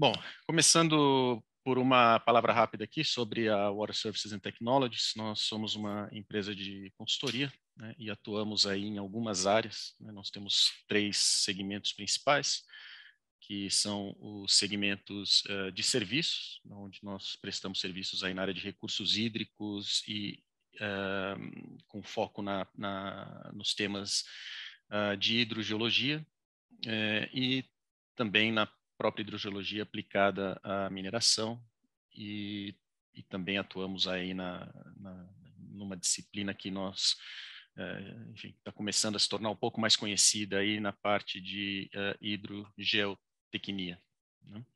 Bom, começando por uma palavra rápida aqui sobre a Water Services and Technologies. Nós somos uma empresa de consultoria né, e atuamos aí em algumas áreas. Né? Nós temos três segmentos principais, que são os segmentos uh, de serviços, onde nós prestamos serviços aí na área de recursos hídricos e uh, com foco na, na nos temas uh, de hidrogeologia e também na própria hidrogeologia aplicada à mineração e, e também atuamos aí na, na, numa disciplina que nós é, está começando a se tornar um pouco mais conhecida aí na parte de uh, hidrogeotecnia. Né?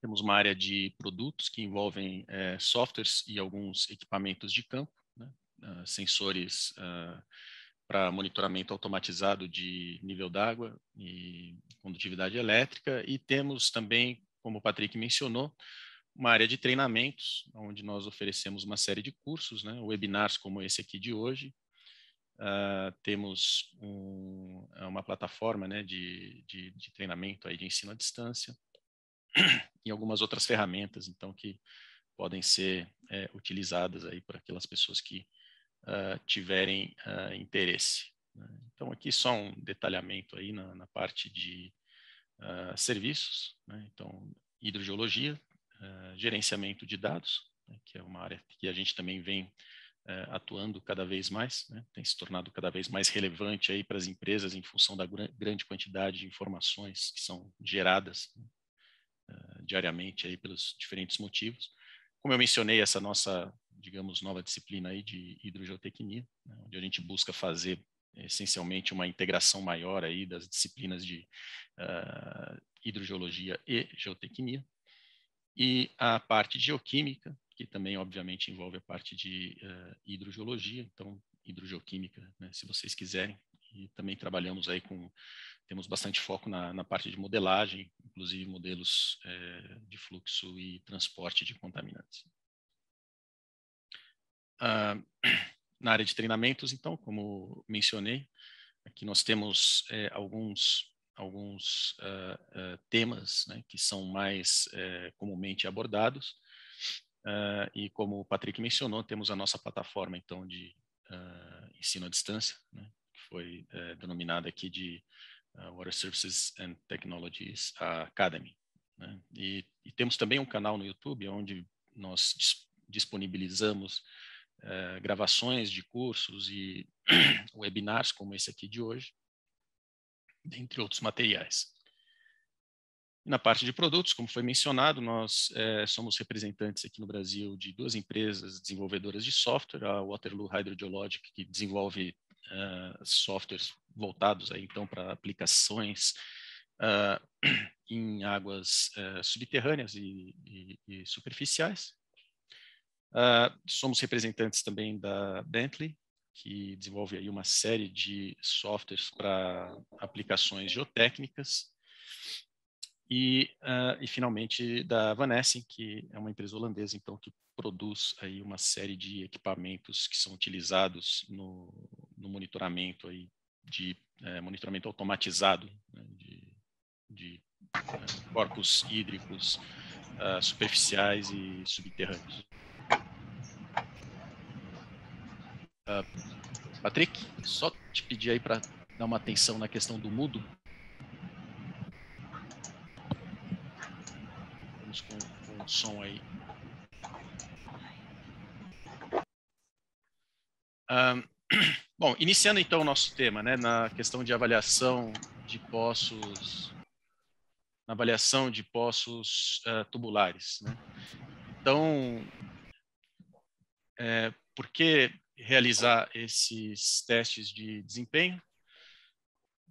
Temos uma área de produtos que envolvem uh, softwares e alguns equipamentos de campo, né? uh, sensores uh, para monitoramento automatizado de nível d'água e condutividade elétrica, e temos também, como o Patrick mencionou, uma área de treinamentos, onde nós oferecemos uma série de cursos, né, webinars como esse aqui de hoje. Uh, temos um, é uma plataforma né, de, de, de, treinamento aí de ensino à distância e algumas outras ferramentas, então, que podem ser é, utilizadas aí por aquelas pessoas que uh, tiverem uh, interesse. Né? Então, aqui só um detalhamento aí na, na parte de uh, serviços. Né? Então, hidrogeologia, gerenciamento de dados, né? que é uma área que a gente também vem atuando cada vez mais, né? tem se tornado cada vez mais relevante aí para as empresas em função da gr grande quantidade de informações que são geradas né? diariamente aí pelos diferentes motivos como eu mencionei, essa nossa, digamos, nova disciplina aí de hidrogeotecnia, né, onde a gente busca fazer eh, essencialmente uma integração maior aí das disciplinas de uh, ah, hidrogeologia e geotecnia, e a parte de geoquímica, que também, obviamente, envolve a parte de uh, ah, hidrogeologia, então, hidrogeoquímica, né, se vocês quiserem, e também trabalhamos aí com temos bastante foco na, na parte de modelagem, inclusive modelos é, de fluxo e transporte de contaminantes. Ah, na área de treinamentos, então, como mencionei, aqui nós temos é, alguns alguns uh, uh, temas né, que são mais uh, comumente abordados. Ah, e como o Patrick mencionou, temos a nossa plataforma então de ensino à distância, né, foi é, denominada aqui de uh, Water Services and Technologies Academy. Né? E, e, temos também um canal no YouTube onde nós dis disponibilizamos é, gravações de cursos e webinars como esse aqui de hoje, dentre outros materiais. Na parte de produtos, como foi mencionado, nós é, somos representantes aqui no Brasil de duas empresas desenvolvedoras de software, a Waterloo Hydrogeologic, que desenvolve uh, softwares voltados aí, então para aplicações uh, em águas uh, subterrâneas e, e, e superficiais. somos representantes também da Bentley, que desenvolve aí uma série de softwares para aplicações geotécnicas. E, e finalmente da Vanessen, que é uma empresa holandesa então que produz aí uma série de equipamentos que são utilizados no, no monitoramento aí de é, monitoramento automatizado né, de, de é, corpos hídricos ah, superficiais e subterrâneos. Uh, Patrick, só te pedir aí para dar uma atenção na questão do mudo. Vamos com, com o som aí bom, iniciando então o nosso tema, né, na questão de avaliação de poços, na avaliação de poços uh, tubulares. Né? Então, é, por que realizar esses testes de desempenho?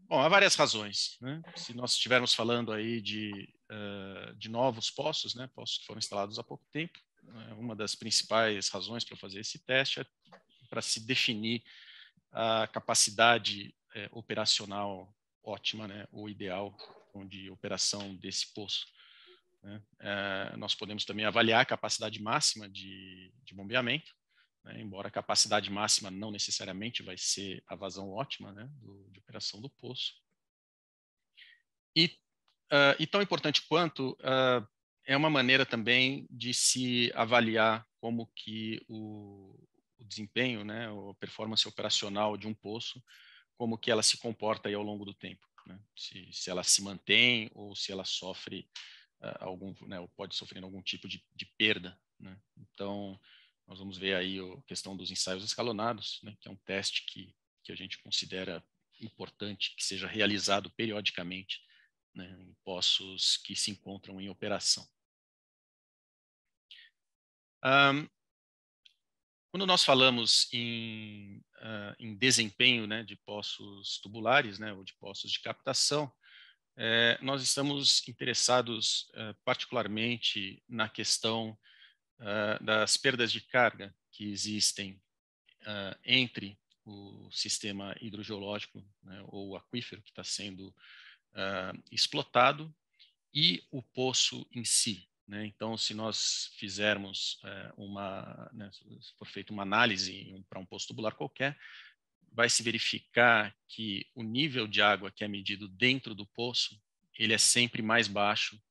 Bom, há várias razões. Né? Se nós estivermos falando aí de, uh, de novos poços, né? poços que foram instalados há pouco tempo, né, uma das principais razões para fazer esse teste é para se definir a capacidade é, operacional ótima, né, ou ideal, de operação desse poço. Né? É, nós podemos também avaliar a capacidade máxima de, de bombeamento, né? embora a capacidade máxima não necessariamente vai ser a vazão ótima né? do, de operação do poço. E, uh, e tão importante quanto uh, é uma maneira também de se avaliar como que o, o desempenho, né, a performance operacional de um poço, como que ela se comporta aí ao longo do tempo, né? se, se ela se mantém ou se ela sofre uh, algum, né, ou pode sofrer algum tipo de, de perda, né? Então, nós vamos ver aí a questão dos ensaios escalonados, né, que é um teste que, que a gente considera importante que seja realizado periodicamente né, em poços que se encontram em operação. Um, quando nós falamos em, uh, em desempenho né, de poços tubulares, né, ou de poços de captação, eh, nós estamos interessados uh, particularmente na questão uh, das perdas de carga que existem ah, entre o sistema hidrogeológico né, ou aquífero que está sendo explotado e o poço em si. Né? Então, se nós fizermos é, uma, né, se for feita uma análise um, para um poço tubular qualquer, vai se verificar que o nível de água que é medido dentro do poço, ele é sempre mais baixo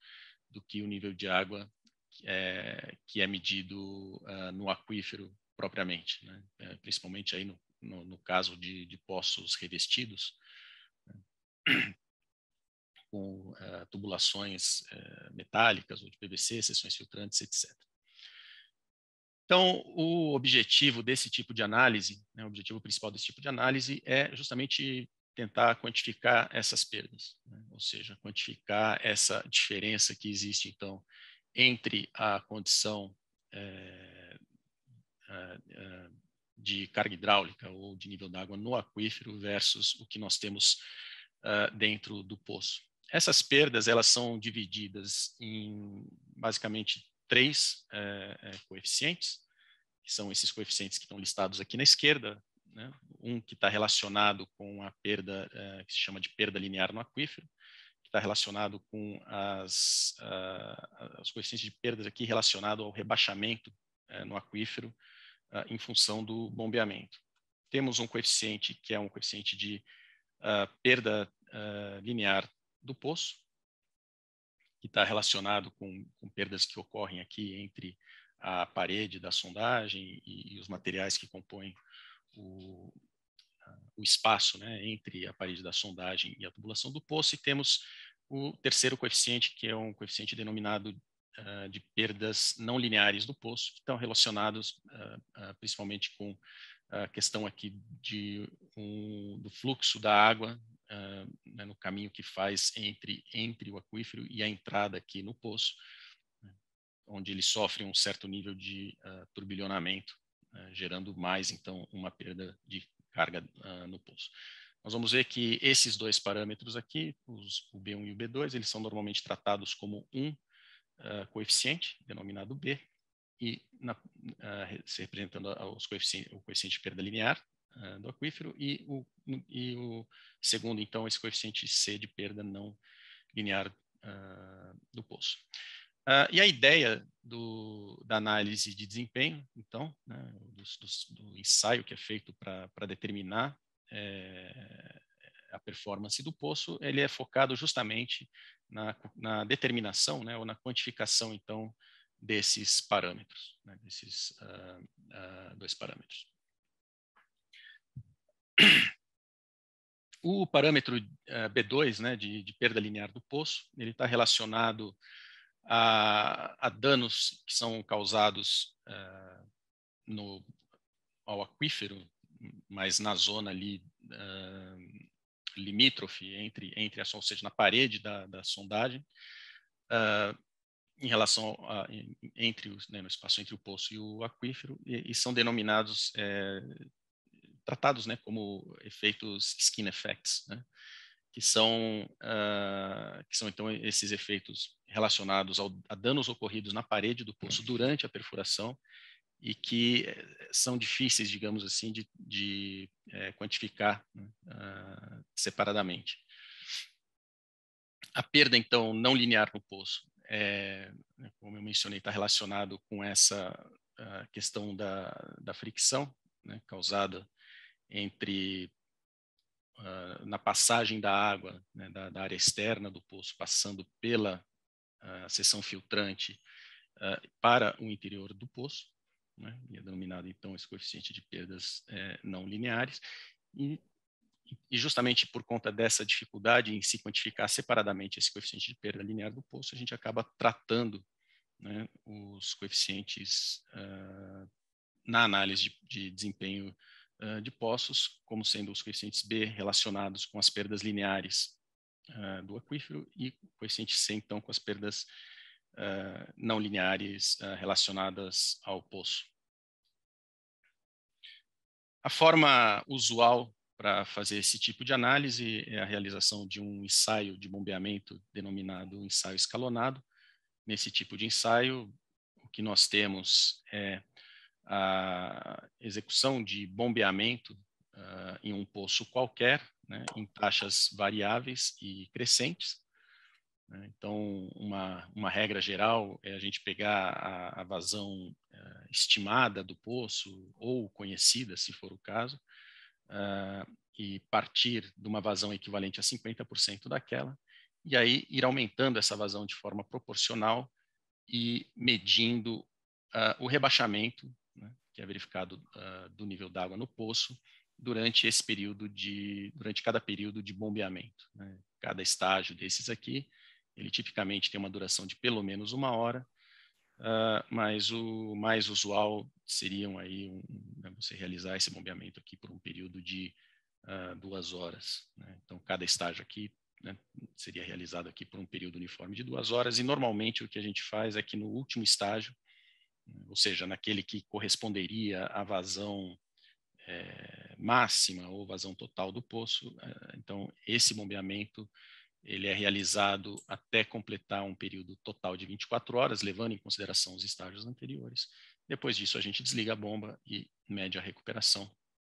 do que o nível de água que é, que é medido uh, no aquífero propriamente, né? é, principalmente aí no, no, no caso de, de poços revestidos. Né? com uh, tubulações uh, metálicas ou de PVC, seções filtrantes, etc. Então, o objetivo desse tipo de análise, né, o objetivo principal desse tipo de análise é justamente tentar quantificar essas perdas, né, ou seja, quantificar essa diferença que existe, então, entre a condição é, é, de carga hidráulica ou de nível d'água no aquífero versus o que nós temos uh, dentro do poço. Essas perdas elas são divididas em basicamente três é, é, coeficientes, que são esses coeficientes que estão listados aqui na esquerda, né? um que está relacionado com a perda é, que se chama de perda linear no aquífero, que está relacionado com as, uh, ah, as coeficientes de perdas aqui relacionado ao rebaixamento no aquífero uh, em função do bombeamento. Temos um coeficiente que é um coeficiente de uh, perda linear do poço, que está relacionado com, com, perdas que ocorrem aqui entre a parede da sondagem e, e os materiais que compõem o, o espaço né, entre a parede da sondagem e a tubulação do poço, e temos o terceiro coeficiente, que é um coeficiente denominado uh, de perdas não lineares do poço, que estão relacionados uh, uh, principalmente com a questão aqui de, um, do fluxo da água uh, né, no caminho que faz entre, entre o aquífero e a entrada aqui no poço, né, onde ele sofre um certo nível de uh, turbilhonamento, uh, gerando mais, então, uma perda de carga ah, no poço. Nós vamos ver que esses dois parâmetros aqui, os, o B1 e o B2, eles são normalmente tratados como um coeficiente, denominado B, e na, se representando coeficiente, o coeficiente de perda linear, eh, do aquífero, e o, e o segundo, então, esse coeficiente C de perda não linear uh, do poço. Uh, e a ideia do, da análise de desempenho, então, né, do, do, do, ensaio que é feito para determinar é, a performance do poço, ele é focado justamente na, na determinação, né, ou na quantificação, então, desses parâmetros, né, desses uh, uh, dois parâmetros. O parâmetro eh, B2, né, de, de perda linear do poço, ele está relacionado a, a, danos que são causados uh, no, ao aquífero, mas na zona ali uh, limítrofe entre entre a ou seja, na parede da, da sondagem, uh, em relação a, entre os, né, no espaço entre o poço e o aquífero, e, e são denominados é, tratados né, como efeitos skin effects, né, que, são, uh, que são então esses efeitos relacionados ao, a danos ocorridos na parede do poço uhum. durante a perfuração e que eh, são difíceis, digamos assim, de, de é, quantificar uh, separadamente. A perda, então, não linear no poço, é, né, como eu mencionei, está relacionado com essa ah, questão da, da fricção né, causada entre uh, na passagem da água né, da, da, área externa do poço, passando pela uh, seção filtrante uh, para o interior do poço, né, e é denominado então esse coeficiente de perdas eh, não lineares, e, e justamente por conta dessa dificuldade em se quantificar separadamente esse coeficiente de perda linear do poço, a gente acaba tratando né, os coeficientes uh, na análise de, de desempenho uh, de poços, como sendo os coeficientes B relacionados com as perdas lineares uh, do aquífero e coeficiente C, então, com as perdas uh, não lineares relacionadas ao poço. A forma usual para fazer esse tipo de análise é a realização de um ensaio de bombeamento denominado ensaio escalonado. Nesse tipo de ensaio, o que nós temos é a execução de bombeamento uh, em um poço qualquer, né, em taxas variáveis e crescentes. Né? Então, uma, uma regra geral é a gente pegar a, a vazão uh, estimada do poço, ou conhecida, se for o caso, uh, e partir de uma vazão equivalente a 50% daquela, e aí ir aumentando essa vazão de forma proporcional e medindo ah, o rebaixamento que é verificado uh, do nível d'água no poço durante esse período de durante cada período de bombeamento. Né? Cada estágio desses aqui, ele tipicamente tem uma duração de pelo menos uma hora, uh, mas o mais usual seriam aí um, né, você realizar esse bombeamento aqui por um período de uh, duas horas. Né? Então cada estágio aqui né, seria realizado aqui por um período uniforme de duas horas e normalmente o que a gente faz é que no último estágio ou seja, naquele que corresponderia à vazão é, máxima ou vazão total do poço. Eh, então, esse bombeamento ele é realizado até completar um período total de 24 horas, levando em consideração os estágios anteriores. Depois disso, a gente desliga a bomba e mede a recuperação,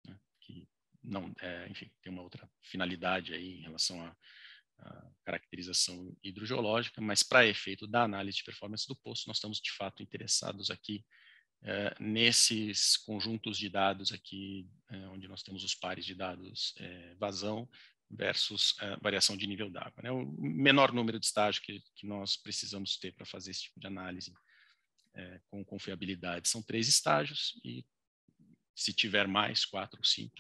né, que não, é, enfim, tem uma outra finalidade aí em relação a caracterização hidrogeológica, mas para efeito da análise de performance do poço, nós estamos de fato interessados aqui eh, nesses conjuntos de dados aqui, eh, onde nós temos os pares de dados eh, vazão versus variação de nível d'água. Né? O menor número de estágios que, que nós precisamos ter para fazer esse tipo de análise com confiabilidade são três estágios e se tiver mais quatro ou cinco,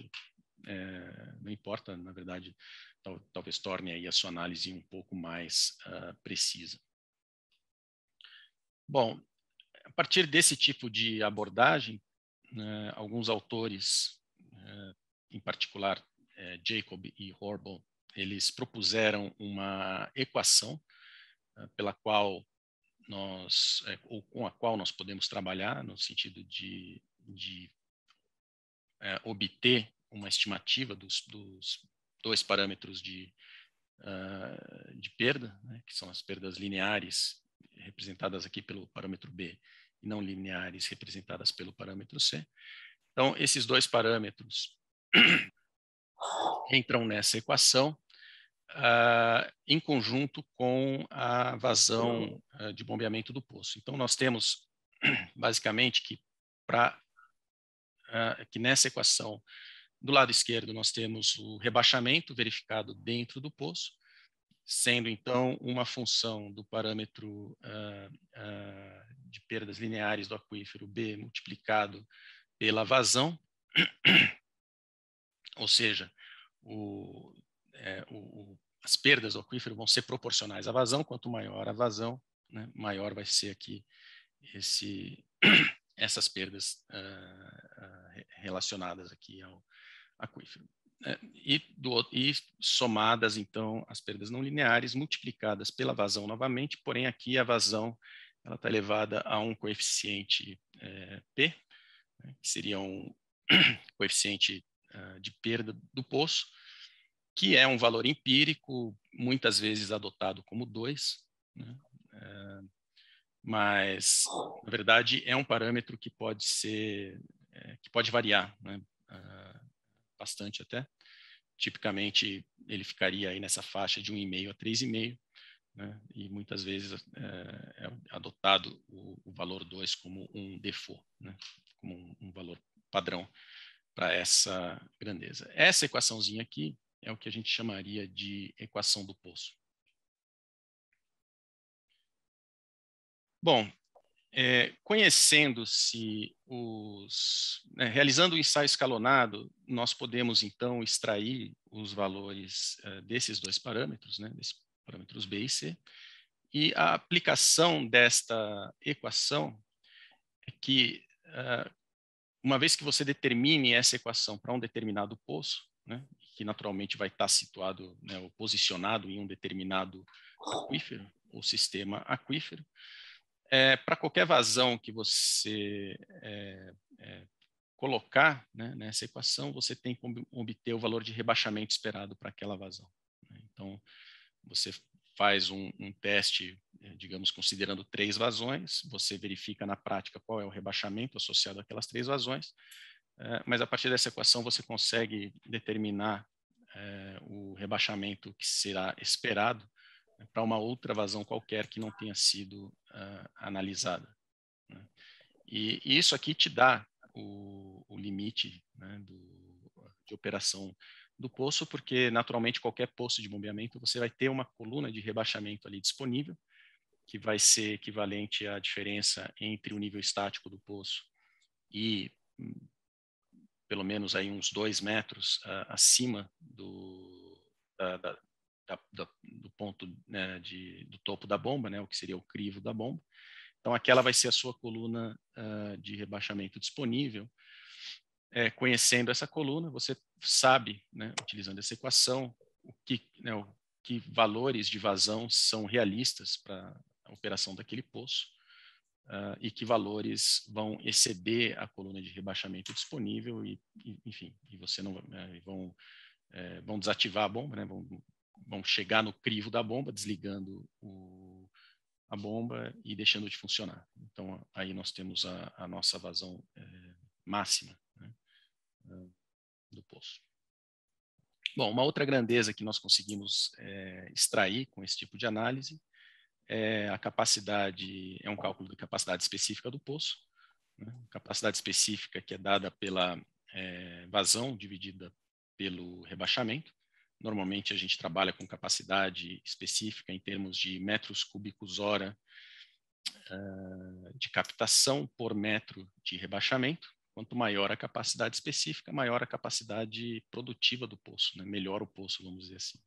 não importa, na verdade, tal, talvez torne aí a sua análise um pouco mais uh, precisa. Bom, a partir desse tipo de abordagem, né, alguns autores, eh, em particular eh, Jacob e Horbo, eles propuseram uma equação ah, pela qual nós, eh, ou com a qual nós podemos trabalhar no sentido de, de obter uma estimativa dos, dos dois parâmetros de, uh, de perda, né, que são as perdas lineares, representadas aqui pelo parâmetro B, e não lineares, representadas pelo parâmetro C. Então, esses dois parâmetros entram nessa equação uh, em conjunto com a vazão uh, de bombeamento do poço. Então, nós temos basicamente que, pra, que nessa equação do lado esquerdo, nós temos o rebaixamento verificado dentro do poço, sendo então uma função do parâmetro uh, uh, de perdas lineares do aquífero B multiplicado pela vazão, ou seja, o, é, o, as perdas do aquífero vão ser proporcionais à vazão, quanto maior a vazão, né, maior vai ser aqui esse, essas perdas uh, relacionadas aqui ao, aquífero. É, e, do, e, somadas, então, as perdas não lineares, multiplicadas pela vazão novamente, porém aqui a vazão ela está elevada a um coeficiente é, P, né, que seria um coeficiente uh, de perda do poço, que é um valor empírico, muitas vezes adotado como 2, né, é, mas, na verdade, é um parâmetro que pode ser, é, que pode variar, né, uh, bastante até. Tipicamente, ele ficaria aí nessa faixa de 1,5 a 3,5, né? e muitas vezes é, é adotado o, o valor 2 como um default, né? como um, um valor padrão para essa grandeza. Essa equaçãozinha aqui é o que a gente chamaria de equação do poço. Bom, é, conhecendo-se os, né, realizando o ensaio escalonado, nós podemos então extrair os valores uh, desses dois parâmetros, né, desses parâmetros B e C, e a aplicação desta equação é que, uh, uma vez que você determine essa equação para um determinado poço, né, que naturalmente vai estar situado né, ou posicionado em um determinado aquífero ou sistema aquífero, é, para qualquer vazão que você é, é, colocar né, nessa equação, você tem que obter o valor de rebaixamento esperado para aquela vazão. Né? Então, você faz um, um, teste, é, digamos, considerando três vazões, você verifica na prática qual é o rebaixamento associado àquelas três vazões, é, mas a partir dessa equação você consegue determinar é, o rebaixamento que será esperado é para uma outra vazão qualquer que não tenha sido uh, analisada. Né? E, e, isso aqui te dá o, o limite né, do, de operação do poço, porque naturalmente qualquer poço de bombeamento você vai ter uma coluna de rebaixamento ali disponível, que vai ser equivalente à diferença entre o nível estático do poço e pelo menos aí uns dois metros uh, acima do, da, da, da, ponto né, de, do topo da bomba, né, o que seria o crivo da bomba. Então, aquela vai ser a sua coluna uh, de rebaixamento disponível. É, conhecendo essa coluna, você sabe, né, utilizando essa equação, o que, né, o, que valores de vazão são realistas para a operação daquele poço uh, e que valores vão exceder a coluna de rebaixamento disponível e, e enfim, e você não né, vão é, vão desativar a bomba, né, vão vão chegar no crivo da bomba, desligando o, a bomba e deixando de funcionar. Então, aí nós temos a, a nossa vazão é, máxima né, é, do poço. Bom, uma outra grandeza que nós conseguimos é, extrair com esse tipo de análise é a capacidade, é um cálculo da capacidade específica do poço, né, capacidade específica que é dada pela é, vazão dividida pelo rebaixamento, Normalmente a gente trabalha com capacidade específica em termos de metros cúbicos hora uh, de captação por metro de rebaixamento. Quanto maior a capacidade específica, maior a capacidade produtiva do poço, né? melhor o poço, vamos dizer assim.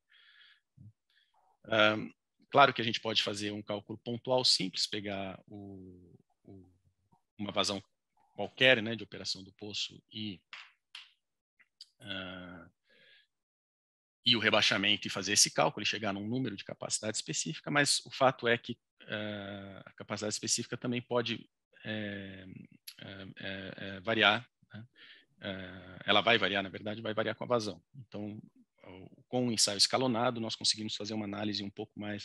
Uh, claro que a gente pode fazer um cálculo pontual simples, pegar o, o, uma vazão qualquer né, de operação do poço e uh, e o rebaixamento e fazer esse cálculo e chegar num número de capacidade específica, mas o fato é que uh, a capacidade específica também pode é, é, é, variar, né? Eh, ela vai variar, na verdade, vai variar com a vazão. Então, com o ensaio escalonado, nós conseguimos fazer uma análise um pouco mais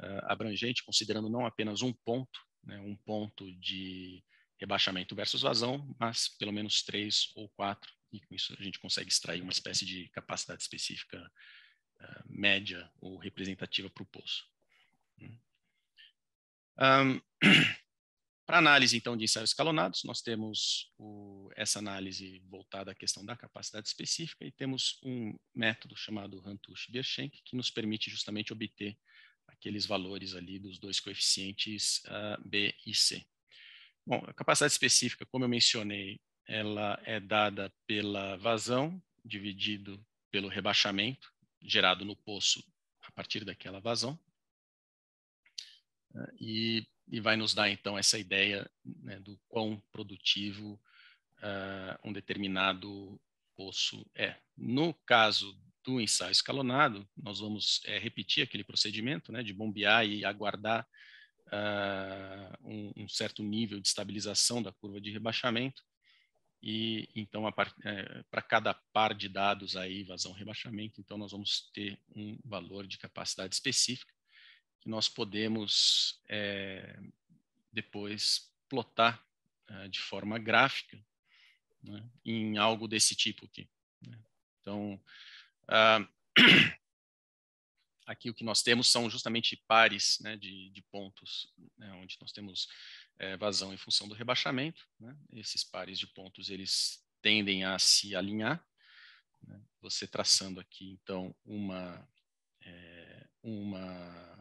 uh, abrangente, considerando não apenas um ponto, né? um ponto de rebaixamento versus vazão, mas pelo menos três ou quatro e com isso a gente consegue extrair uma espécie de capacidade específica uh, média ou representativa para o poço. Um, né? para análise, então, de ensaios escalonados, nós temos o, essa análise voltada à questão da capacidade específica e temos um método chamado Hantush-Bierschenk, que nos permite justamente obter aqueles valores ali dos dois coeficientes uh, B e C. Bom, a capacidade específica, como eu mencionei, ela é dada pela vazão dividido pelo rebaixamento gerado no poço a partir daquela vazão. Ah, e, e vai nos dar, então, essa ideia né, do quão produtivo uh, um determinado poço é. No caso do ensaio escalonado, nós vamos é, repetir aquele procedimento né, de bombear e aguardar uh, um, um certo nível de estabilização da curva de rebaixamento e então eh, para cada par de dados aí, vazão rebaixamento, então nós vamos ter um valor de capacidade específica que nós podemos é, depois plotar é, de forma gráfica né, em algo desse tipo aqui. Né? Então, ah, aqui o que nós temos são justamente pares né, de, de, pontos, né, onde nós temos é, vazão em função do rebaixamento. Né? Esses pares de pontos eles tendem a se alinhar. Né? Você traçando aqui então uma é, uma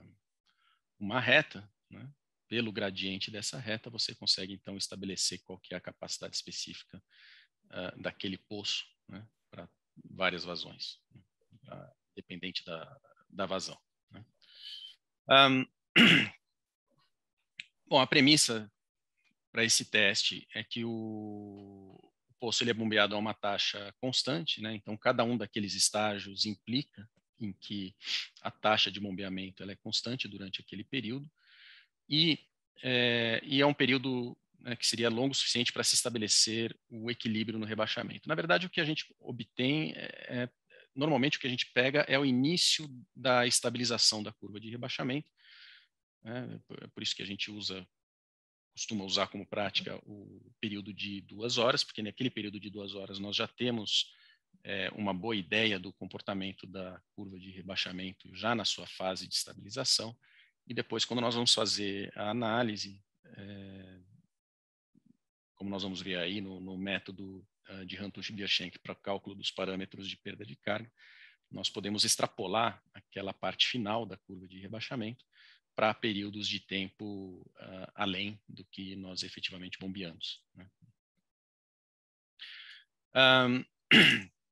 uma reta, né? pelo gradiente dessa reta você consegue então estabelecer qual que é a capacidade específica uh, daquele poço né? para várias vazões, uh, dependente da, da vazão. Um, né? Bom, a premissa para esse teste é que o, o poço ele é bombeado a uma taxa constante, né? então cada um daqueles estágios implica em que a taxa de bombeamento ela é constante durante aquele período, e é, e é um período né, que seria longo o suficiente para se estabelecer o equilíbrio no rebaixamento. Na verdade, o que a gente obtém, é, é, normalmente o que a gente pega é o início da estabilização da curva de rebaixamento, né? É por isso que a gente usa, costuma usar como prática o período de duas horas, porque naquele período de duas horas nós já temos é, uma boa ideia do comportamento da curva de rebaixamento já na sua fase de estabilização. E depois, quando nós vamos fazer a análise, é, como nós vamos ver aí no, no método uh, de Hantush-Bierschenk para cálculo dos parâmetros de perda de carga, nós podemos extrapolar aquela parte final da curva de rebaixamento para períodos de tempo uh, além do que nós efetivamente bombeamos. Né? Um,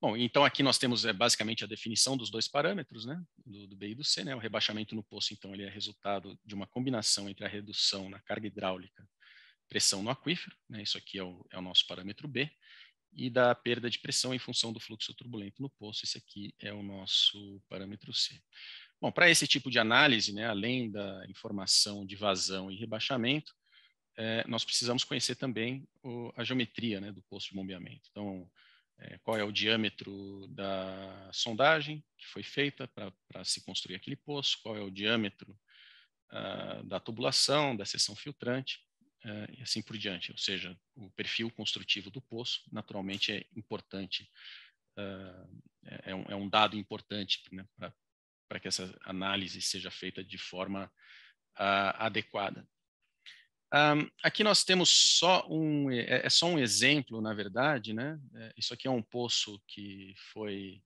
Bom, então aqui nós temos é, basicamente a definição dos dois parâmetros, né, do, do B e do C, né, o rebaixamento no poço, então, ele é resultado de uma combinação entre a redução na carga hidráulica, pressão no aquífero, né, isso aqui é o, é o nosso parâmetro B, e da perda de pressão em função do fluxo turbulento no poço, esse aqui é o nosso parâmetro C. Bom, para esse tipo de análise, né, além da informação de vazão e rebaixamento, eh, nós precisamos conhecer também o, a geometria né, do posto de bombeamento. Então, eh, qual é o diâmetro da sondagem que foi feita para se construir aquele poço, qual é o diâmetro ah, da tubulação, da seção filtrante, eh, e assim por diante. Ou seja, o perfil construtivo do poço, naturalmente, é importante, ah, é, é, um, é, um, dado importante né, para para que essa análise seja feita de forma uh, adequada. Um, aqui nós temos só um, é, é, só um exemplo, na verdade, né? É, isso aqui é um poço que foi,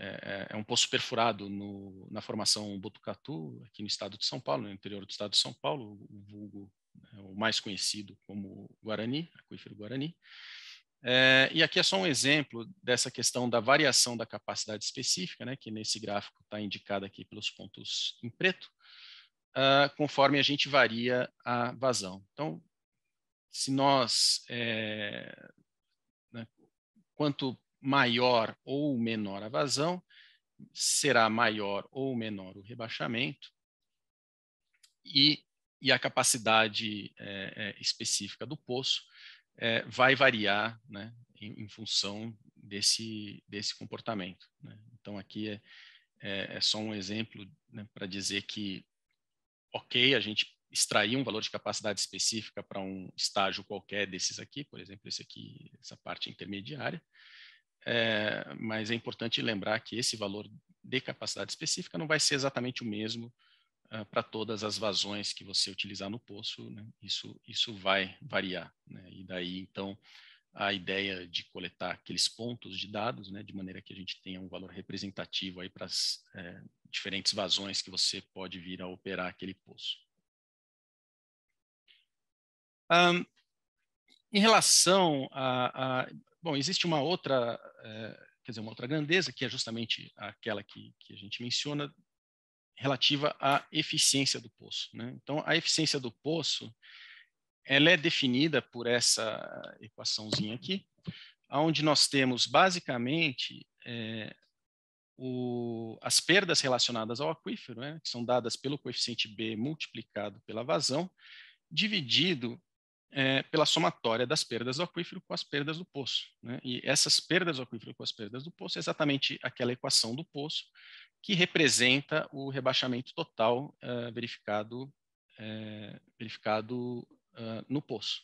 é, é, é um poço perfurado no, na formação Botucatu, aqui no estado de São Paulo, no interior do estado de São Paulo, o vulgo, né, o mais conhecido como Guarani, aquífero Guarani. É, e aqui é só um exemplo dessa questão da variação da capacidade específica, né, que nesse gráfico está indicada aqui pelos pontos em preto, uh, conforme a gente varia a vazão. Então, se nós, é, né, quanto maior ou menor a vazão, será maior ou menor o rebaixamento, e, e a capacidade é, é específica do poço é, vai variar né, em, em, função desse, desse comportamento. Né? Então, aqui é, é, é, só um exemplo né, para dizer que, ok, a gente extrair um valor de capacidade específica para um estágio qualquer desses aqui, por exemplo, esse aqui, essa parte intermediária, é, mas é importante lembrar que esse valor de capacidade específica não vai ser exatamente o mesmo uh, ah, para todas as vazões que você utilizar no poço, né? isso, isso vai variar. Né? E daí, então, a ideia de coletar aqueles pontos de dados, né? de maneira que a gente tenha um valor representativo para as é, eh, diferentes vazões que você pode vir a operar aquele poço. Um, em relação a, a, Bom, existe uma outra, é, quer dizer, uma outra grandeza, que é justamente aquela que, que a gente menciona, relativa à eficiência do poço. Né? Então, a eficiência do poço ela é definida por essa equaçãozinha aqui, onde nós temos basicamente é, o, as perdas relacionadas ao aquífero, né, que são dadas pelo coeficiente B multiplicado pela vazão, dividido é, pela somatória das perdas do aquífero com as perdas do poço. Né? E essas perdas do aquífero com as perdas do poço é exatamente aquela equação do poço que representa o rebaixamento total é, verificado, é, verificado é, no poço.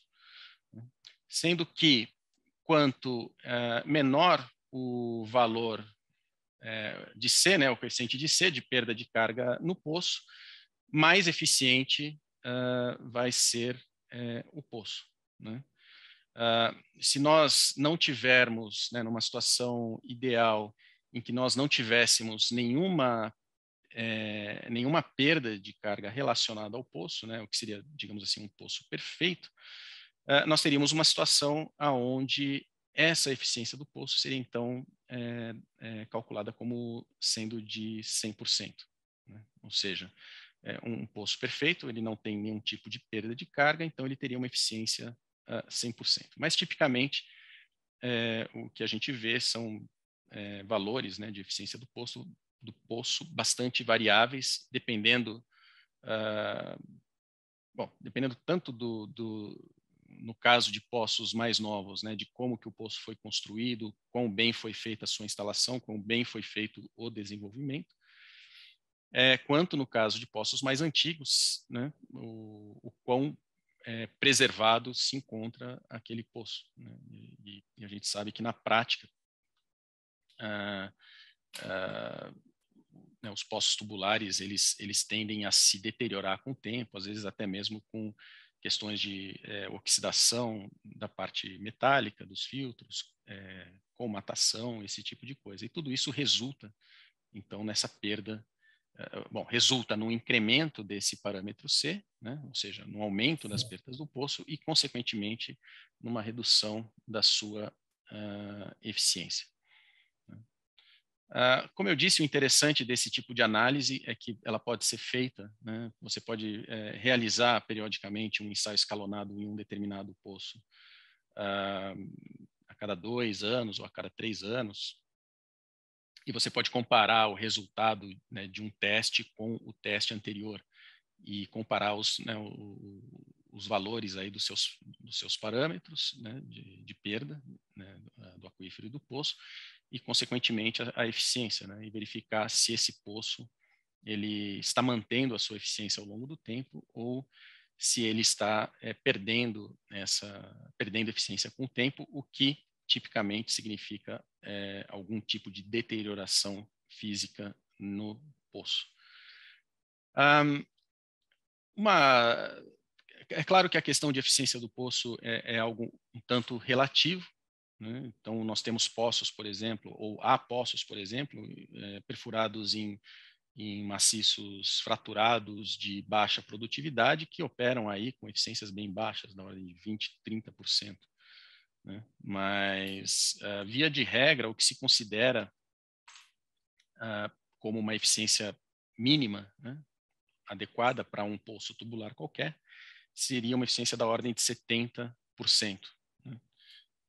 Né? Sendo que quanto menor o valor de C, né, o coeficiente de C, de perda de carga no poço, mais eficiente vai ser é, o poço. Né? Ah, se nós não tivermos, né, numa situação ideal, em que nós não tivéssemos nenhuma é, nenhuma perda de carga relacionada ao poço, né, o que seria, digamos assim, um poço perfeito, ah, nós teríamos uma situação aonde essa eficiência do poço seria então é, é calculada como sendo de 100%. Né? Ou seja, é, um poço perfeito, ele não tem nenhum tipo de perda de carga, então ele teria uma eficiência uh, ah, 100%. Mas, tipicamente, é, o que a gente vê são é, valores né, de eficiência do poço, do poço bastante variáveis, dependendo, uh, bom, dependendo tanto do, do, no caso de poços mais novos, né, de como que o poço foi construído, quão bem foi feita a sua instalação, quão bem foi feito o desenvolvimento, é, quanto no caso de poços mais antigos, né, o, o quão é, preservado se encontra aquele poço. Né? E, e, a gente sabe que na prática ah, ah, né, os poços tubulares eles, eles tendem a se deteriorar com o tempo, às vezes até mesmo com questões de é, oxidação da parte metálica dos filtros, é, comatação, esse tipo de coisa. E tudo isso resulta então nessa perda eh, bom, resulta num incremento desse parâmetro C, né? ou seja, num aumento das perdas do poço e, consequentemente, numa redução da sua uh, eficiência. Uh, como eu disse, o interessante desse tipo de análise é que ela pode ser feita, né? você pode eh, realizar periodicamente um ensaio escalonado em um determinado poço ah, a cada dois anos ou a cada três anos, e você pode comparar o resultado né, de um teste com o teste anterior e comparar os, né, o, os valores aí dos seus, dos seus parâmetros né, de, de, perda né, do aquífero e do poço e consequentemente a, a eficiência né, e verificar se esse poço ele está mantendo a sua eficiência ao longo do tempo ou se ele está é, perdendo essa perdendo eficiência com o tempo o que tipicamente significa é, algum tipo de deterioração física no poço. Um, uma, é claro que a questão de eficiência do poço é, é algo um tanto relativo. Né? Então, nós temos poços, por exemplo, ou há poços, por exemplo, é, perfurados em, em maciços fraturados de baixa produtividade que operam aí com eficiências bem baixas, na ordem de 20%, 30%. Né? Mas, uh, via de regra, o que se considera uh, como uma eficiência mínima, né? adequada para um pulso tubular qualquer, seria uma eficiência da ordem de 70%. Né?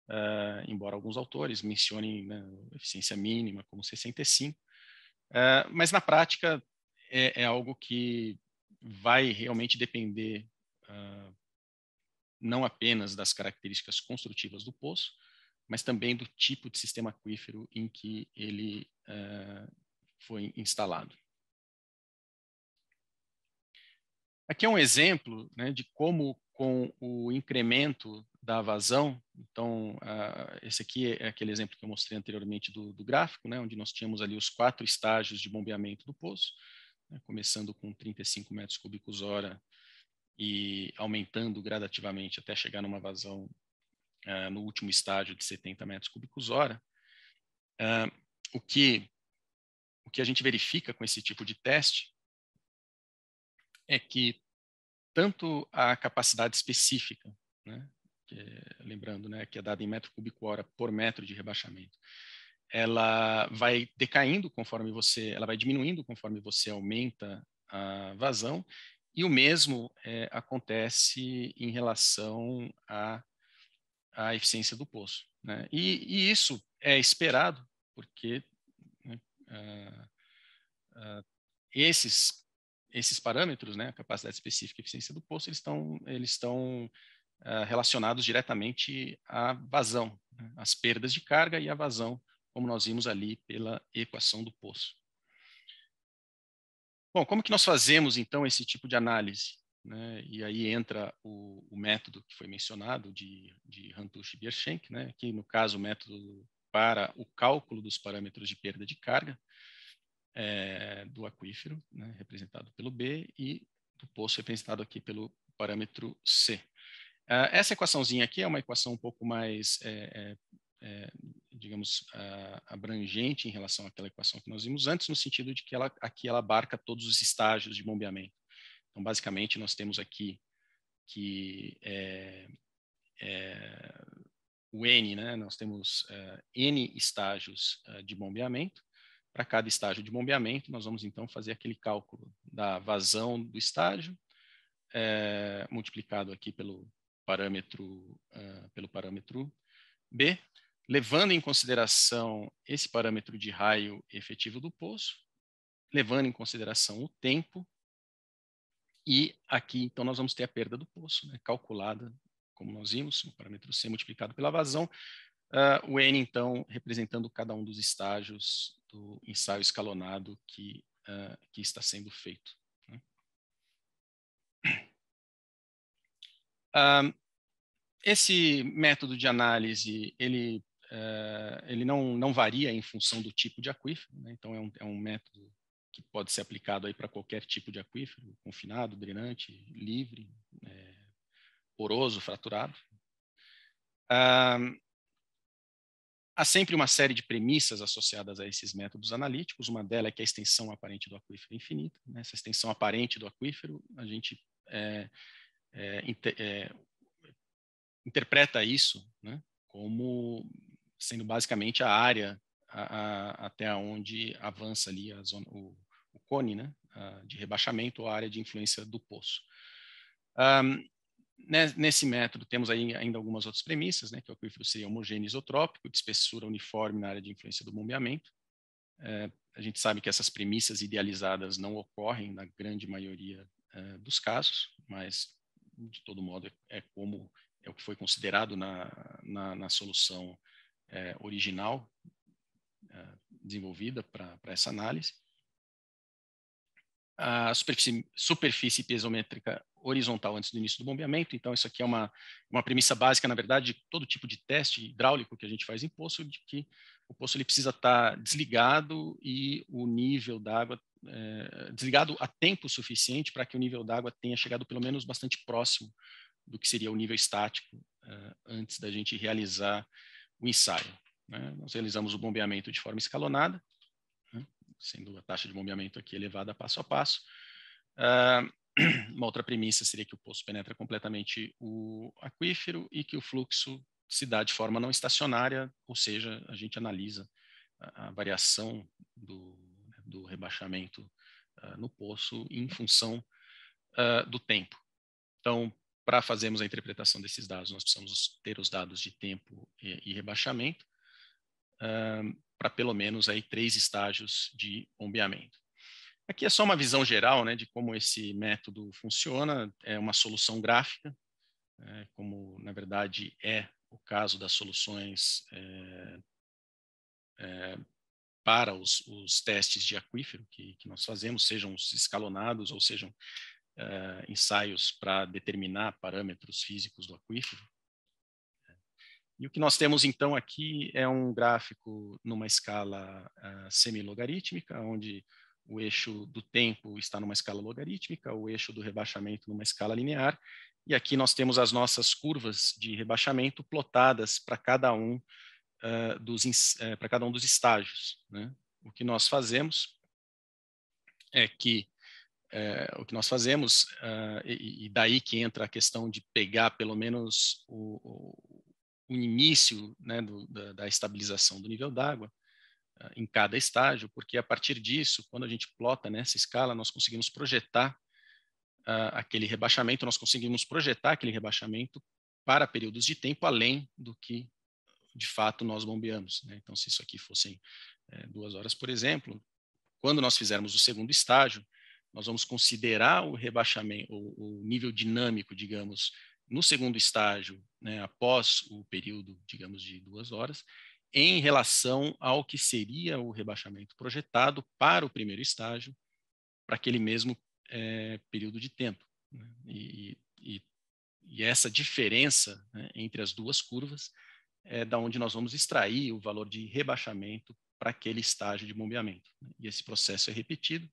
Uh, embora alguns autores mencionem né, eficiência mínima como 65%, uh, mas na prática é, é, algo que vai realmente depender uh, não apenas das características construtivas do poço, mas também do tipo de sistema aquífero em que ele uh, foi instalado. Aqui é um exemplo né, de como, com o incremento da vazão, então, uh, esse aqui é aquele exemplo que eu mostrei anteriormente do, do gráfico, né, onde nós tínhamos ali os quatro estágios de bombeamento do poço, né, começando com 35 metros cúbicos hora e aumentando gradativamente até chegar numa vazão uh, no último estágio de 70 metros cúbicos hora, uh, o, que, o que a gente verifica com esse tipo de teste é que tanto a capacidade específica, né, que, é, lembrando né, que é dada em metro cúbico hora por metro de rebaixamento, ela vai decaindo conforme você, ela vai diminuindo conforme você aumenta a vazão e o mesmo é, acontece em relação à, à eficiência do poço. Né? E, e, isso é esperado, porque né, esses, esses parâmetros, né, capacidade específica e eficiência do poço, eles estão, eles estão é, relacionados diretamente à vazão, né? às perdas de carga e à vazão, como nós vimos ali pela equação do poço. Bom, como que nós fazemos, então, esse tipo de análise? Né? E aí entra o, o, método que foi mencionado de, de Hantush e Bierschenk, né? que, no caso, o método para o cálculo dos parâmetros de perda de carga é, do aquífero, né? representado pelo B, e do poço, representado aqui pelo parâmetro C. Uh, essa equaçãozinha aqui é uma equação um pouco mais é, é, é, digamos, abrangente em relação àquela equação que nós vimos antes, no sentido de que ela, aqui ela abarca todos os estágios de bombeamento. Então, basicamente, nós temos aqui que é, é, o N, né, nós temos é, N estágios é, de bombeamento, para cada estágio de bombeamento, nós vamos então fazer aquele cálculo da vazão do estágio, é, multiplicado aqui pelo parâmetro, pelo parâmetro B, levando em consideração esse parâmetro de raio efetivo do poço, levando em consideração o tempo, e aqui, então, nós vamos ter a perda do poço, né, calculada, como nós vimos, o parâmetro C multiplicado pela vazão, uh, o N, então, representando cada um dos estágios do ensaio escalonado que, uh, que está sendo feito. Né. Ah, esse método de análise, ele eh, ele não, não varia em função do tipo de aquífero, né? então é um, é um método que pode ser aplicado aí para qualquer tipo de aquífero, confinado, drenante, livre, é, poroso, fraturado. Ah, há sempre uma série de premissas associadas a esses métodos analíticos. Uma delas é que a extensão aparente do aquífero é infinita. Né? Essa extensão aparente do aquífero, a gente é, é, inter, é, interpreta isso né? como sendo basicamente a área a, a, até onde avança ali a zona, o, o cone né, de rebaixamento ou a área de influência do poço. Um, né, Nesse método, temos ainda algumas outras premissas, né, que o aquífero seria homogêneo isotrópico, de espessura uniforme na área de influência do bombeamento. É, a gente sabe que essas premissas idealizadas não ocorrem na grande maioria é, dos casos, mas, de todo modo, é, é, como é o que foi considerado na, na, na solução é, original é, desenvolvida para essa análise. A superfície, superfície piezométrica horizontal antes do início do bombeamento, então isso aqui é uma, uma premissa básica, na verdade, de todo tipo de teste hidráulico que a gente faz em poço, de que o poço ele precisa estar tá desligado e o nível d'água é, desligado a tempo suficiente para que o nível d'água tenha chegado pelo menos bastante próximo do que seria o nível estático uh, antes da gente realizar o ensaio. Né? Nós realizamos o bombeamento de forma escalonada, né? sendo a taxa de bombeamento aqui elevada passo a passo. Uh, uma outra premissa seria que o poço penetra completamente o aquífero e que o fluxo se dá de forma não estacionária, ou seja, a gente analisa a, a variação do, né, do rebaixamento uh, no poço em função uh, do tempo. Então, para fazermos a interpretação desses dados, nós precisamos ter os dados de tempo e, e rebaixamento um, para pelo menos aí três estágios de bombeamento. Aqui é só uma visão geral né, de como esse método funciona, é uma solução gráfica, é, como na verdade é o caso das soluções é, é, para os, os, testes de aquífero que, que nós fazemos, sejam escalonados ou sejam uh, ensaios para determinar parâmetros físicos do aquífero. E o que nós temos então aqui é um gráfico numa escala uh, semilogarítmica, onde o eixo do tempo está numa escala logarítmica, o eixo do rebaixamento numa escala linear, e aqui nós temos as nossas curvas de rebaixamento plotadas para cada um uh, dos uh, para cada um dos estágios. Né? O que nós fazemos é que é, o que nós fazemos, uh, e, e, daí que entra a questão de pegar pelo menos o, o, o início né, do, da, da, estabilização do nível d'água uh, em cada estágio, porque a partir disso, quando a gente plota nessa escala, nós conseguimos projetar uh, aquele rebaixamento, nós conseguimos projetar aquele rebaixamento para períodos de tempo além do que de fato nós bombeamos. Né? Então, se isso aqui fossem é, duas horas, por exemplo, quando nós fizermos o segundo estágio, nós vamos considerar o rebaixamento, o, o nível dinâmico, digamos, no segundo estágio, né, após o período, digamos, de duas horas, em relação ao que seria o rebaixamento projetado para o primeiro estágio, para aquele mesmo é, período de tempo. Né? E, e, e, essa diferença né, entre as duas curvas é da onde nós vamos extrair o valor de rebaixamento para aquele estágio de bombeamento. Né? E esse processo é repetido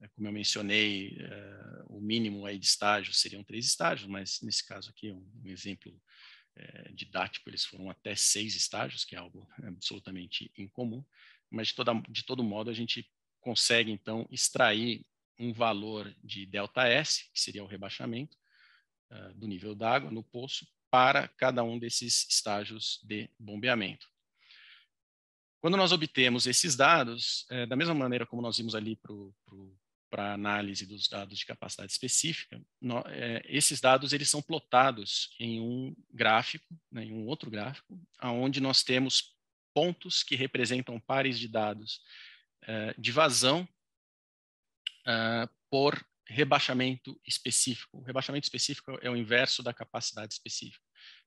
né, como eu mencionei, eh, o mínimo aí de estágios seriam três estágios, mas nesse caso aqui, um, um exemplo eh, didático, eles foram até seis estágios, que é algo absolutamente incomum, mas de, toda, de todo modo a gente consegue, então, extrair um valor de delta S, que seria o rebaixamento uh, do nível d'água no poço, para cada um desses estágios de bombeamento. Quando nós obtemos esses dados, da mesma maneira como nós vimos ali para o para análise dos dados de capacidade específica, no, é, esses dados eles são plotados em um gráfico, né, em um outro gráfico, aonde nós temos pontos que representam pares de dados é, de vazão é, por rebaixamento específico. O rebaixamento específico é o inverso da capacidade específica.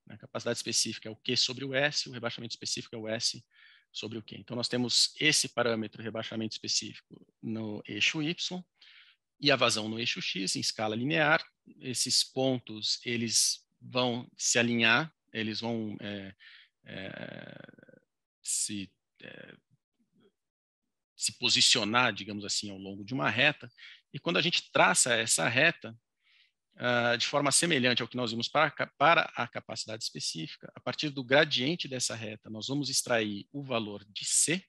Né. A capacidade específica é o Q sobre o S, o rebaixamento específico é o S sobre o Q. Então, nós temos esse parâmetro rebaixamento específico no eixo Y e a vazão no eixo X em escala linear. Esses pontos eles vão se alinhar, eles vão é, é, se, é, se posicionar, digamos assim, ao longo de uma reta. E quando a gente traça essa reta uh, de forma semelhante ao que nós vimos para, para a capacidade específica, a partir do gradiente dessa reta, nós vamos extrair o valor de C,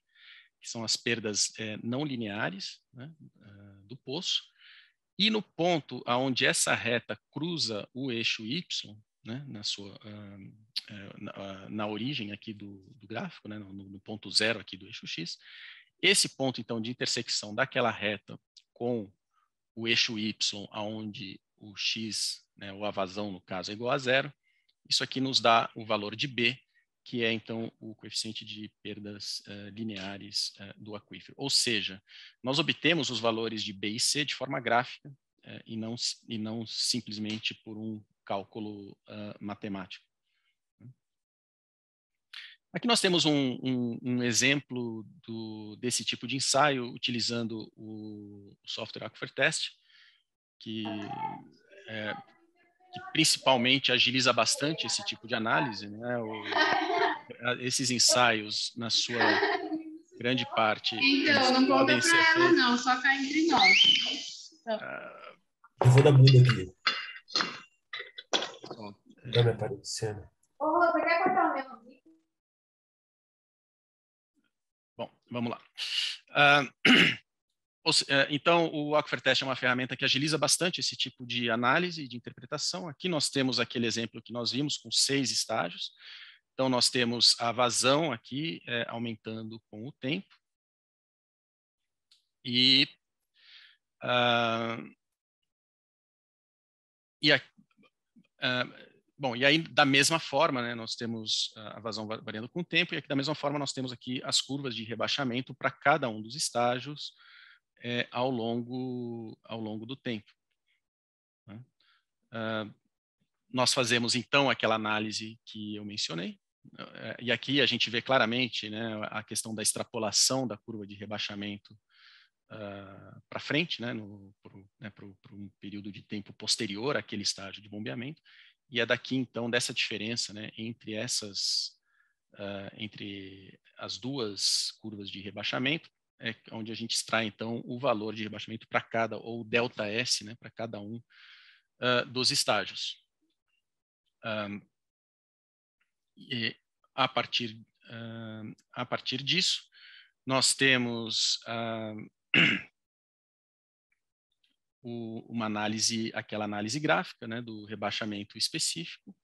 que são as perdas é, não lineares né, ah, do poço, e no ponto aonde essa reta cruza o eixo y, né, na sua ah, eh, na, ah, na, origem aqui do, do gráfico, né, no, no, ponto zero aqui do eixo x, esse ponto então de intersecção daquela reta com o eixo y, aonde o x, né, ou a vazão no caso é igual a zero, isso aqui nos dá o valor de b, que é então o coeficiente de perdas uh, lineares uh, do aquífero. Ou seja, nós obtemos os valores de B e C de forma gráfica uh, e, não, e não simplesmente por um cálculo ah, matemático. Aqui nós temos um, um, um exemplo do, desse tipo de ensaio utilizando o, o software Aquifer Test, que é, que principalmente agiliza bastante esse tipo de análise, né? O, esses ensaios, na sua grande parte, então, não podem ser ela, não, só cá entre nós. Então. Ah, eu vou dar muda aqui. Bom, é... me aparecendo. Ô, você quer cortar o meu Bom, vamos lá. Ah, eh, então, o Test é uma ferramenta que agiliza bastante esse tipo de análise e de interpretação. Aqui nós temos aquele exemplo que nós vimos com seis estágios. Então, nós temos a vazão aqui é, aumentando com o tempo. E, uh, e, a, uh, bom, e aí, da mesma forma, né, nós temos a vazão variando com o tempo, e aqui, da mesma forma, nós temos aqui as curvas de rebaixamento para cada um dos estágios é, ao, longo, ao longo do tempo. Uh, nós fazemos então aquela análise que eu mencionei, é, e aqui a gente vê claramente né, a questão da extrapolação da curva de rebaixamento uh, ah, para frente, né, né para um período de tempo posterior àquele estágio de bombeamento, e é daqui então dessa diferença né, entre essas uh, entre as duas curvas de rebaixamento, é onde a gente extrai então o valor de rebaixamento para cada ou delta S, né, para cada um uh, dos estágios. Um, e a partir, uh, a partir disso, nós temos uh, o, uma análise, aquela análise gráfica né, do rebaixamento específico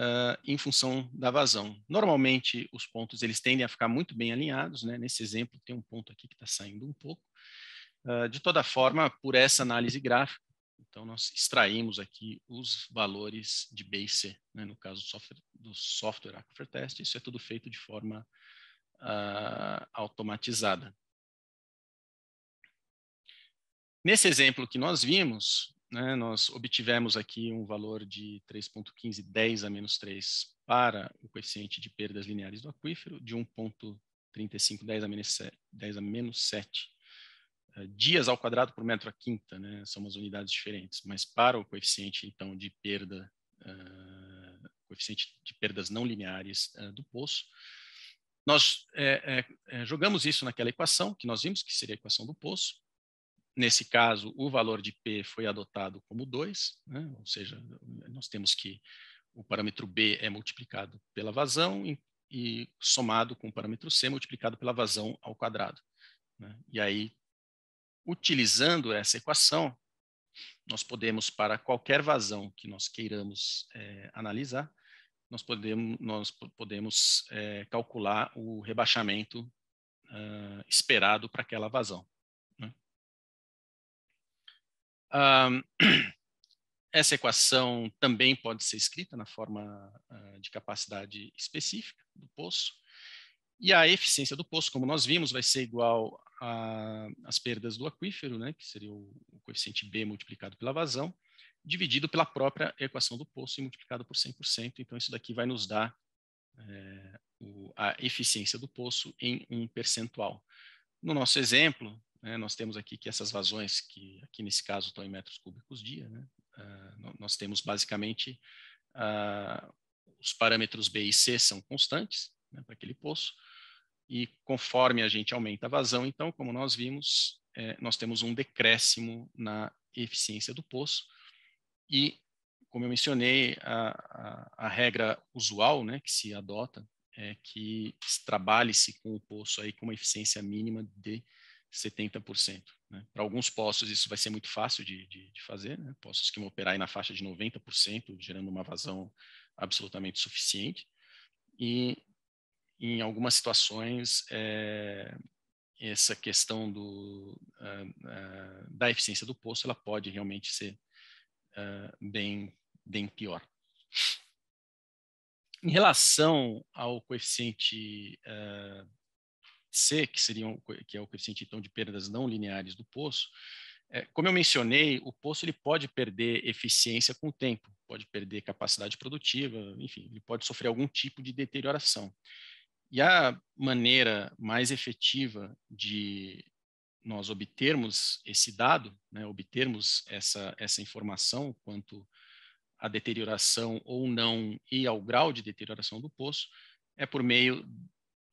uh, em função da vazão. Normalmente, os pontos eles tendem a ficar muito bem alinhados. Né? Nesse exemplo, tem um ponto aqui que está saindo um pouco. Ah, de toda forma, por essa análise gráfica, então, nós extraímos aqui os valores de base, né, no caso do software, do software Aquifer Test, isso é tudo feito de forma uh, automatizada. Nesse exemplo que nós vimos, né, nós obtivemos aqui um valor de 3.15, 10 a menos 3 para o coeficiente de perdas lineares do aquífero, de 1.35, 10 a menos 7, 10 a menos 7 eh, dias ao quadrado por metro à quinta, né? São umas unidades diferentes, mas para o coeficiente então de perda, uh, coeficiente de perdas não lineares uh, do poço, nós é, é, jogamos isso naquela equação que nós vimos que seria a equação do poço. Nesse caso, o valor de p foi adotado como 2, né? ou seja, nós temos que o parâmetro b é multiplicado pela vazão e, e somado com o parâmetro c multiplicado pela vazão ao quadrado. Né? E aí Utilizando essa equação, nós podemos, para qualquer vazão que nós queiramos é, analisar, nós podemos, nós podemos é, calcular o rebaixamento uh, esperado para aquela vazão. Né? Um, essa equação também pode ser escrita na forma uh, de capacidade específica do poço. E a eficiência do poço, como nós vimos, vai ser igual às perdas do aquífero, né, que seria o, o coeficiente B multiplicado pela vazão, dividido pela própria equação do poço e multiplicado por 100%. Então, isso daqui vai nos dar é, o, a eficiência do poço em um percentual. No nosso exemplo, né, nós temos aqui que essas vazões, que aqui nesse caso estão em metros cúbicos dia, né, uh, nós temos basicamente uh, os parâmetros B e C são constantes né, para aquele poço, e conforme a gente aumenta a vazão, então, como nós vimos, é, nós temos um decréscimo na eficiência do poço. E, como eu mencionei, a, a, a regra usual né, que se adota é que trabalhe-se com o poço aí com uma eficiência mínima de 70%. Né? Para alguns poços isso vai ser muito fácil de, de, de fazer, né? poços que vão operar aí na faixa de 90%, gerando uma vazão absolutamente suficiente. E em algumas situações, é, essa questão do, uh, uh, da eficiência do poço ela pode realmente ser uh, bem, bem pior. Em relação ao coeficiente C, que, seria um, que é o coeficiente então, de perdas não lineares do poço, é, como eu mencionei, o poço ele pode perder eficiência com o tempo, pode perder capacidade produtiva, enfim, ele pode sofrer algum tipo de deterioração. E a maneira mais efetiva de nós obtermos esse dado, né, obtermos essa, essa informação quanto à deterioração ou não e ao grau de deterioração do poço, é por meio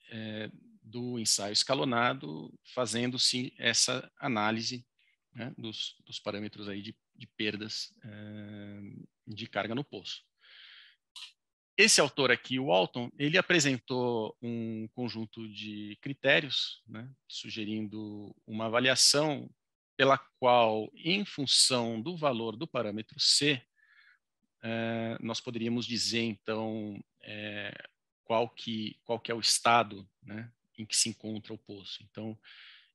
é, do ensaio escalonado, fazendo-se essa análise né, dos, dos, parâmetros aí de, de perdas é, de carga no poço. Esse autor aqui, o Walton, ele apresentou um conjunto de critérios, né, sugerindo uma avaliação pela qual, em função do valor do parâmetro C, eh, nós poderíamos dizer, então, eh, qual, que, qual que é o estado né, em que se encontra o poço. Então,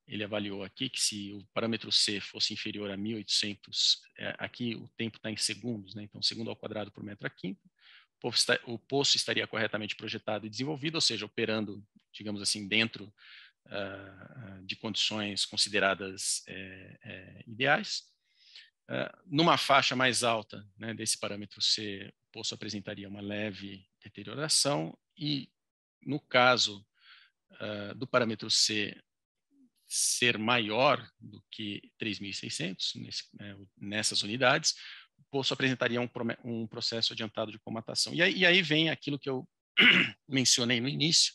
ele avaliou aqui que se o parâmetro C fosse inferior a 1.800, eh, aqui o tempo está em segundos, né, então segundo ao quadrado por metro a quinta o poço estaria corretamente projetado e desenvolvido, ou seja, operando, digamos assim, dentro uh, de condições consideradas é, é, ideais. Uh, numa faixa mais alta né, desse parâmetro C, o poço apresentaria uma leve deterioração e, no caso uh, do parâmetro C ser maior do que 3.600 né, nessas unidades, imposto apresentaria um, um processo adiantado de comatação. E aí, e aí vem aquilo que eu mencionei no início,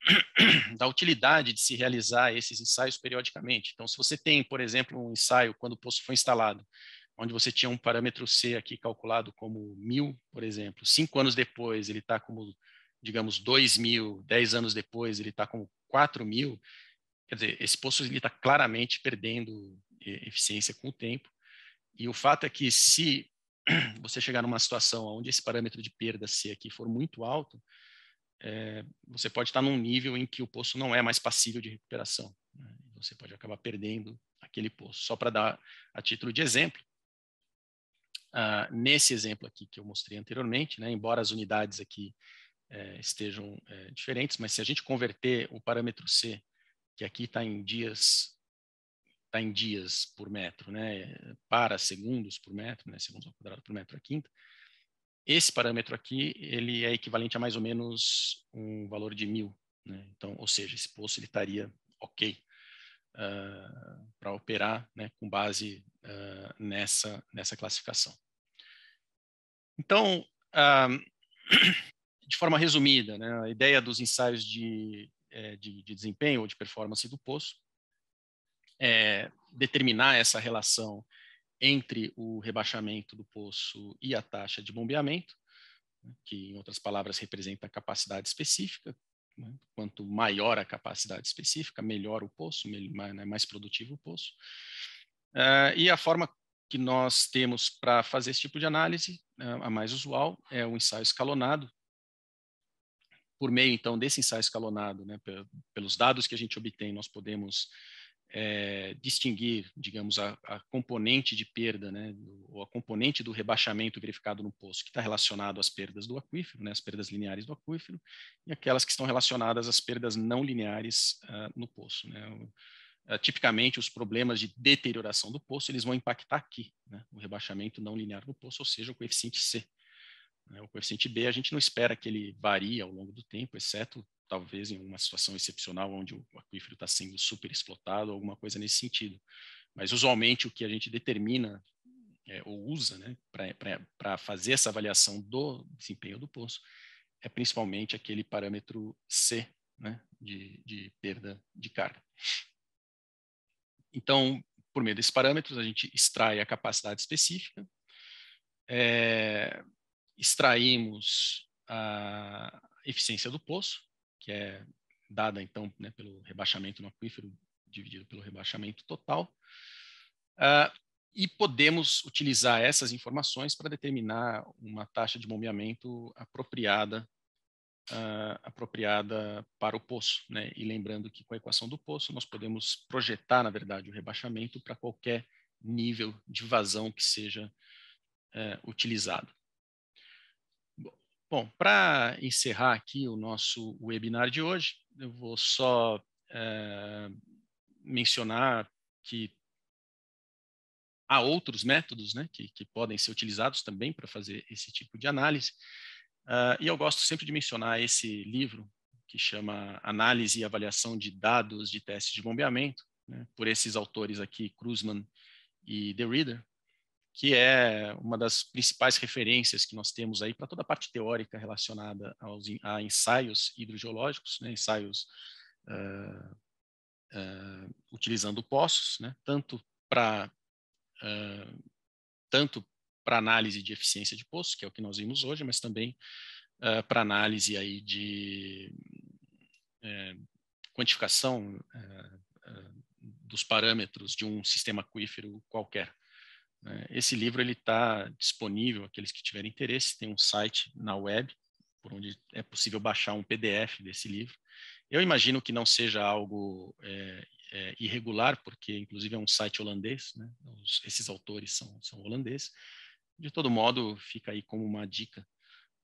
da utilidade de se realizar esses ensaios periodicamente. Então, se você tem, por exemplo, um ensaio quando o poço foi instalado, onde você tinha um parâmetro C aqui calculado como mil, por exemplo, cinco anos depois ele está como, digamos, dois mil, dez anos depois ele está como quatro mil, quer dizer, esse poço está claramente perdendo eh, eficiência com o tempo. E o fato é que se você chegar numa situação onde esse parâmetro de perda C aqui for muito alto, é, você pode estar num nível em que o poço não é mais passível de recuperação. Né? Você pode acabar perdendo aquele poço. Só para dar a título de exemplo, ah, nesse exemplo aqui que eu mostrei anteriormente, né, embora as unidades aqui é, estejam é, diferentes, mas se a gente converter o parâmetro C, que aqui está em dias está em dias por metro, né, para segundos por metro, né, segundos ao quadrado por metro a quinta, esse parâmetro aqui ele é equivalente a mais ou menos um valor de mil, né? então, ou seja, esse poço ele estaria ok uh, para operar, né, com base uh, nessa nessa classificação. Então, uh, de forma resumida, né, a ideia dos ensaios de, eh, de, de desempenho ou de performance do poço é, determinar essa relação entre o rebaixamento do poço e a taxa de bombeamento, né, que, em outras palavras, representa a capacidade específica. Né. Quanto maior a capacidade específica, melhor o poço, né, mais, produtivo o poço. É, e a forma que nós temos para fazer esse tipo de análise, a mais usual, é o ensaio escalonado. Por meio, então, desse ensaio escalonado, né, pelos dados que a gente obtém, nós podemos é, distinguir, digamos, a, a, componente de perda, né, ou a componente do rebaixamento verificado no poço, que está relacionado às perdas do aquífero, né, as perdas lineares do aquífero, e aquelas que estão relacionadas às perdas não lineares uh, no poço. Né. Uh, tipicamente, os problemas de deterioração do poço eles vão impactar aqui, né, o rebaixamento não linear do poço, ou seja, o coeficiente C. Né, o coeficiente B, a gente não espera que ele varie ao longo do tempo, exceto talvez em uma situação excepcional onde o aquífero está sendo superexplotado, alguma coisa nesse sentido. Mas usualmente o que a gente determina é, ou usa né, para fazer essa avaliação do desempenho do poço é principalmente aquele parâmetro C né, de, de perda de carga. Então, por meio desses parâmetros, a gente extrai a capacidade específica. É, extraímos a eficiência do poço, que é dada então né, pelo rebaixamento no aquífero dividido pelo rebaixamento total, uh, e podemos utilizar essas informações para determinar uma taxa de bombeamento apropriada Uh, apropriada para o poço. Né? E lembrando que com a equação do poço, nós podemos projetar, na verdade, o rebaixamento para qualquer nível de vazão que seja uh, utilizado. Bom, para encerrar aqui o nosso webinar de hoje, eu vou só é, mencionar que há outros métodos né, que, que podem ser utilizados também para fazer esse tipo de análise. Uh, e eu gosto sempre de mencionar esse livro, que chama Análise e Avaliação de Dados de Testes de Bombeamento, né, por esses autores aqui, Cruzman e The Reader, que é uma das principais referências que nós temos aí para toda a parte teórica relacionada aos, a ensaios hidrogeológicos, né, ensaios uh, uh, utilizando poços, né, tanto para uh, ah, tanto para análise de eficiência de poços, que é o que nós vimos hoje, mas também para análise aí de eh, quantificação eh, eh, dos parâmetros de um sistema aquífero qualquer. Né? Esse livro ele está disponível, aqueles que tiverem interesse, tem um site na web por onde é possível baixar um PDF desse livro. Eu imagino que não seja algo é, é, irregular, porque inclusive é um site holandês, né? Os, esses autores são, são holandeses. De todo modo, fica aí como uma dica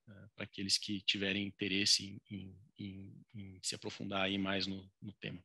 é, para aqueles que tiverem interesse em, em, em, em se aprofundar aí mais no, no tema.